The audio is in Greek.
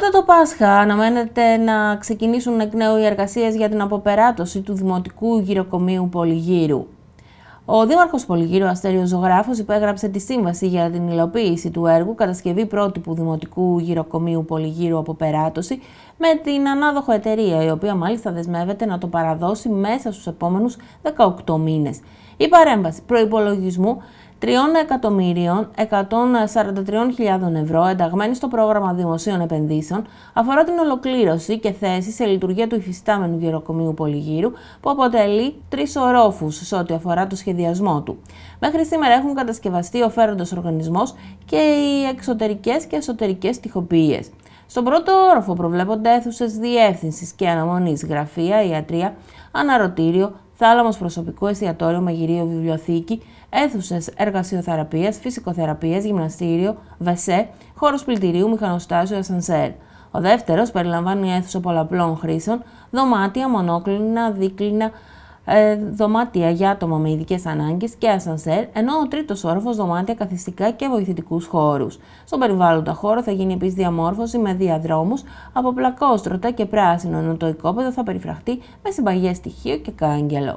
Κατά το Πάσχα αναμένεται να ξεκινήσουν εκ νέου οι εργασίες για την αποπεράτωση του Δημοτικού Γυροκομείου Πολυγύρου. Ο Δήμαρχος Πολυγύρου Αστέριος Ζωγράφος υπέγραψε τη σύμβαση για την υλοποίηση του έργου κατασκευή πρότυπου Δημοτικού Γυροκομείου Πολυγύρου Αποπεράτωση με την ανάδοχο εταιρεία, η οποία μάλιστα δεσμεύεται να το παραδώσει μέσα στους επόμενους 18 μήνες. Η παρέμβαση προϋπολογισμού 3.143.000 ευρώ ενταγμένη στο πρόγραμμα δημοσίων επενδύσεων αφορά την ολοκλήρωση και θέση σε λειτουργία του υφιστάμενου γεροκομείου Πολυγύρου που αποτελεί τρεις ορόφους σε ό,τι αφορά το σχεδιασμό του. Μέχρι σήμερα έχουν κατασκευαστεί ο φέροντος οργανισμός και οι εξωτερικές και εσωτερικές τυχοποιίες. Στον πρώτο όροφο προβλέπονται αίθουσες διεύθυνσης και αναμονής, γραφεία, ιατρία, αναρωτήριο, θάλαμος προσωπικού εστιατόριο, μαγειρίο, βιβλιοθήκη, αίθουσες εργασιοθεραπείας, φυσικοθεραπείας, γυμναστήριο, βεσέ, χώρος πλητηρίου, μηχανοστάσιο, ασανσέρ. Ο δεύτερος περιλαμβάνει αίθουσα πολλαπλών χρήσεων, δωμάτια, μονόκλινα, δίκλινα, ε, δωμάτια για άτομα με ειδικές ανάγκες και ασανσέρ, ενώ ο τρίτος όροφος δωμάτια καθιστικά και βοηθητικούς χώρους. Στον περιβάλλοντα χώρο θα γίνει επίσης διαμόρφωση με διαδρόμους από πλακόστρωτα και πράσινο, ενώ το οικόπεδο θα περιφραχτεί με συμπαγές στοιχείο και κάγκελο.